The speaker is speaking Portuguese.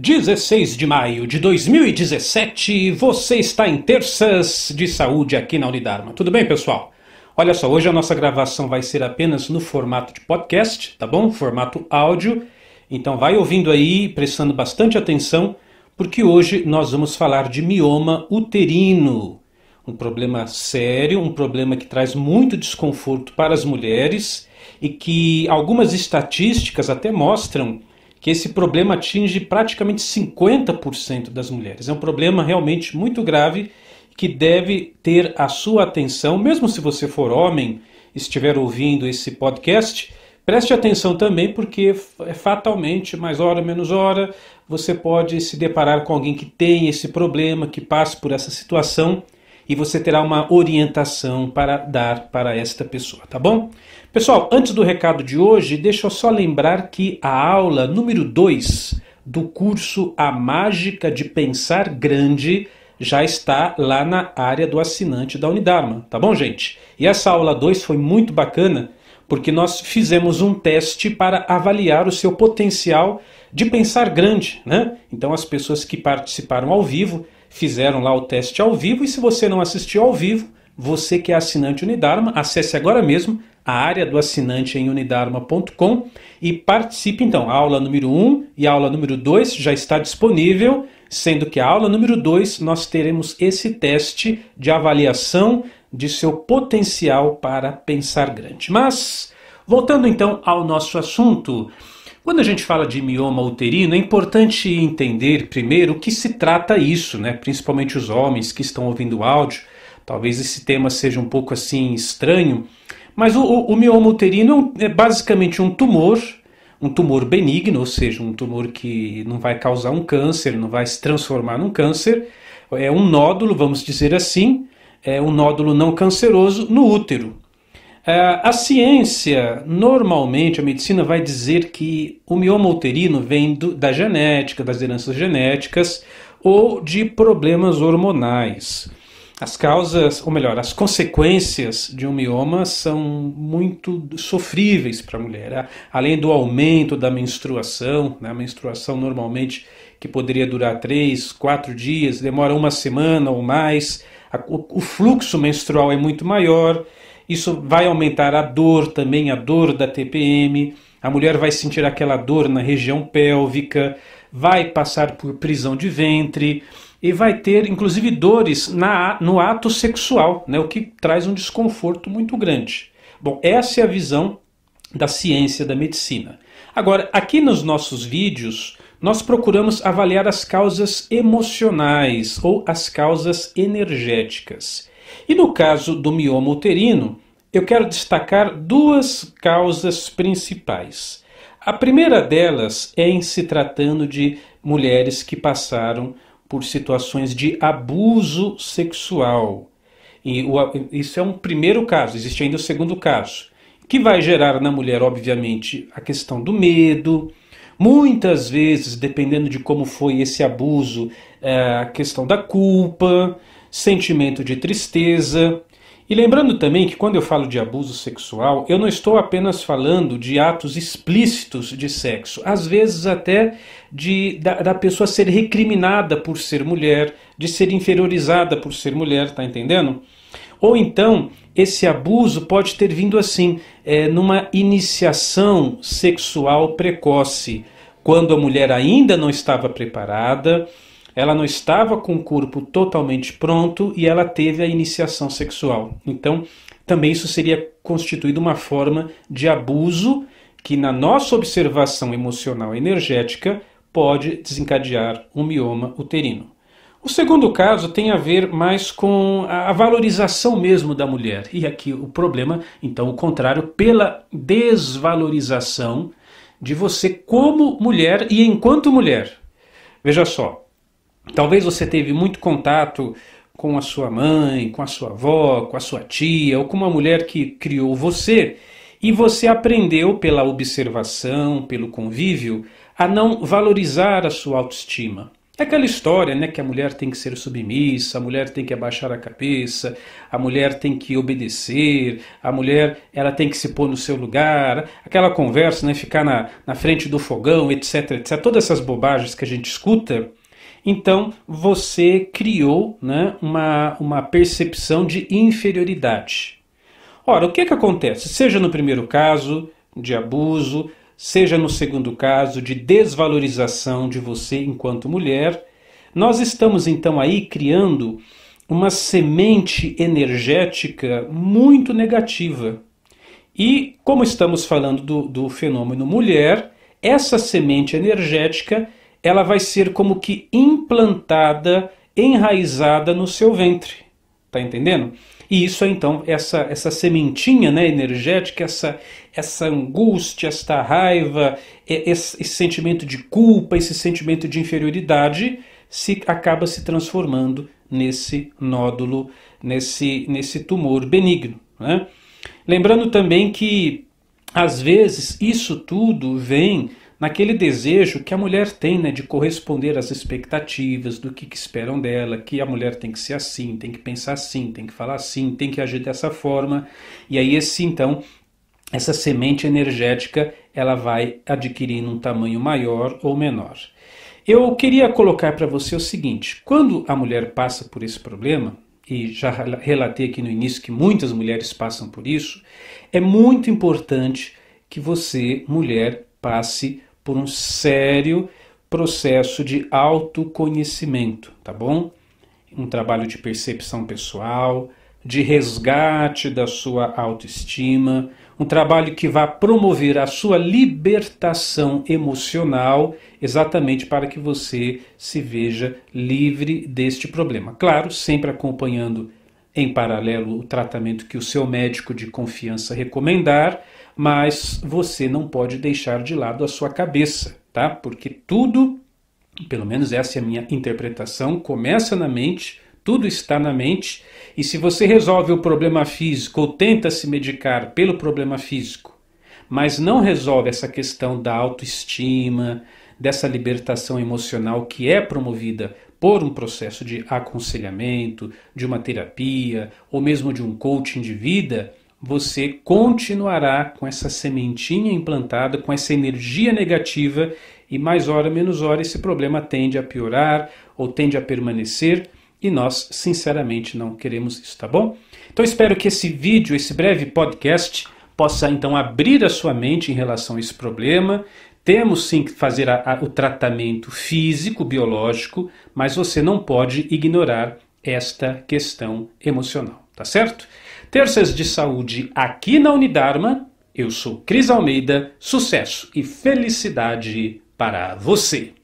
16 de maio de 2017, você está em Terças de Saúde aqui na Unidarma. Tudo bem, pessoal? Olha só, hoje a nossa gravação vai ser apenas no formato de podcast, tá bom? Formato áudio. Então vai ouvindo aí, prestando bastante atenção, porque hoje nós vamos falar de mioma uterino. Um problema sério, um problema que traz muito desconforto para as mulheres e que algumas estatísticas até mostram que esse problema atinge praticamente 50% das mulheres. É um problema realmente muito grave que deve ter a sua atenção, mesmo se você for homem, estiver ouvindo esse podcast, preste atenção também, porque é fatalmente, mais hora menos hora, você pode se deparar com alguém que tem esse problema, que passa por essa situação e você terá uma orientação para dar para esta pessoa, tá bom? Pessoal, antes do recado de hoje, deixa eu só lembrar que a aula número 2 do curso A Mágica de Pensar Grande já está lá na área do assinante da Unidarma, tá bom, gente? E essa aula 2 foi muito bacana porque nós fizemos um teste para avaliar o seu potencial de pensar grande, né? Então as pessoas que participaram ao vivo fizeram lá o teste ao vivo e se você não assistiu ao vivo, você que é assinante Unidarma, acesse agora mesmo a área do assinante em unidarma.com e participe então. A aula número 1 e a aula número 2 já está disponível, sendo que a aula número 2 nós teremos esse teste de avaliação de seu potencial para pensar grande. Mas voltando então ao nosso assunto, quando a gente fala de mioma uterino, é importante entender primeiro o que se trata isso, né? Principalmente os homens que estão ouvindo o áudio. Talvez esse tema seja um pouco assim estranho, mas o, o, o mioma uterino é, é basicamente um tumor, um tumor benigno, ou seja, um tumor que não vai causar um câncer, não vai se transformar num câncer. É um nódulo, vamos dizer assim, é um nódulo não canceroso no útero. É, a ciência, normalmente, a medicina vai dizer que o mioma uterino vem do, da genética, das heranças genéticas ou de problemas hormonais. As causas, ou melhor, as consequências de um mioma são muito sofríveis para a mulher. Além do aumento da menstruação, né? a menstruação normalmente que poderia durar três, quatro dias, demora uma semana ou mais. O fluxo menstrual é muito maior. Isso vai aumentar a dor também, a dor da TPM. A mulher vai sentir aquela dor na região pélvica, vai passar por prisão de ventre e vai ter inclusive dores na, no ato sexual, né, o que traz um desconforto muito grande. Bom, essa é a visão da ciência da medicina. Agora, aqui nos nossos vídeos, nós procuramos avaliar as causas emocionais ou as causas energéticas. E no caso do mioma uterino, eu quero destacar duas causas principais. A primeira delas é em se tratando de mulheres que passaram por situações de abuso sexual. E o, isso é um primeiro caso, existe ainda o segundo caso, que vai gerar na mulher, obviamente, a questão do medo. Muitas vezes, dependendo de como foi esse abuso, eh, a questão da culpa, sentimento de tristeza. E lembrando também que quando eu falo de abuso sexual, eu não estou apenas falando de atos explícitos de sexo, às vezes até de, da, da pessoa ser recriminada por ser mulher, de ser inferiorizada por ser mulher, tá entendendo? Ou então, esse abuso pode ter vindo assim, é, numa iniciação sexual precoce, quando a mulher ainda não estava preparada, ela não estava com o corpo totalmente pronto e ela teve a iniciação sexual. Então, também isso seria constituído uma forma de abuso que, na nossa observação emocional energética, pode desencadear um mioma uterino. O segundo caso tem a ver mais com a valorização mesmo da mulher. E aqui o problema, então, o contrário, pela desvalorização de você como mulher e enquanto mulher. Veja só, Talvez você teve muito contato com a sua mãe, com a sua avó, com a sua tia ou com uma mulher que criou você e você aprendeu pela observação, pelo convívio, a não valorizar a sua autoestima. É aquela história, né, que a mulher tem que ser submissa, a mulher tem que abaixar a cabeça, a mulher tem que obedecer, a mulher ela tem que se pôr no seu lugar, aquela conversa, né, ficar na, na frente do fogão, etc, etc. Todas essas bobagens que a gente escuta então você criou né, uma, uma percepção de inferioridade. Ora, o que, é que acontece? Seja no primeiro caso de abuso, seja no segundo caso de desvalorização de você enquanto mulher, nós estamos então aí criando uma semente energética muito negativa. E como estamos falando do, do fenômeno mulher, essa semente energética ela vai ser como que implantada, enraizada no seu ventre. Tá entendendo? E isso é então essa essa sementinha, né, energética, essa essa angústia, esta raiva, esse, esse sentimento de culpa, esse sentimento de inferioridade, se acaba se transformando nesse nódulo, nesse nesse tumor benigno, né? Lembrando também que às vezes isso tudo vem naquele desejo que a mulher tem né, de corresponder às expectativas, do que, que, esperam dela, que a mulher tem que ser assim, tem que pensar assim, tem que falar assim, tem que agir dessa forma. E aí esse então essa semente energética ela vai adquirindo um tamanho maior ou menor. Eu queria colocar para você o seguinte: quando a mulher passa por esse problema, e já relatei aqui no início que muitas mulheres passam por isso, é muito importante que você, mulher, passe por um sério processo de autoconhecimento, tá bom? Um trabalho de percepção pessoal, de resgate da sua autoestima, um trabalho que vá promover a sua libertação emocional, exatamente para que você se veja livre deste problema. Claro, sempre acompanhando em paralelo o tratamento que o seu médico de confiança recomendar, mas você não pode deixar de lado a sua cabeça, tá? Porque tudo, pelo menos essa é a minha interpretação, começa na mente, tudo está na mente, e se você resolve o problema físico ou tenta se medicar pelo problema físico, mas não resolve essa questão da autoestima, dessa libertação emocional que é promovida por um processo de aconselhamento, de uma terapia ou mesmo de um coaching de vida, você continuará com essa sementinha implantada, com essa energia negativa, e mais hora menos hora esse problema tende a piorar ou tende a permanecer, e nós sinceramente não queremos isso, tá bom? Então espero que esse vídeo, esse breve podcast, possa então abrir a sua mente em relação a esse problema. Temos sim que fazer a, a, o tratamento físico, biológico, mas você não pode ignorar esta questão emocional, tá certo? Terças de saúde aqui na Unidarma. Eu sou Cris Almeida. Sucesso e felicidade para você.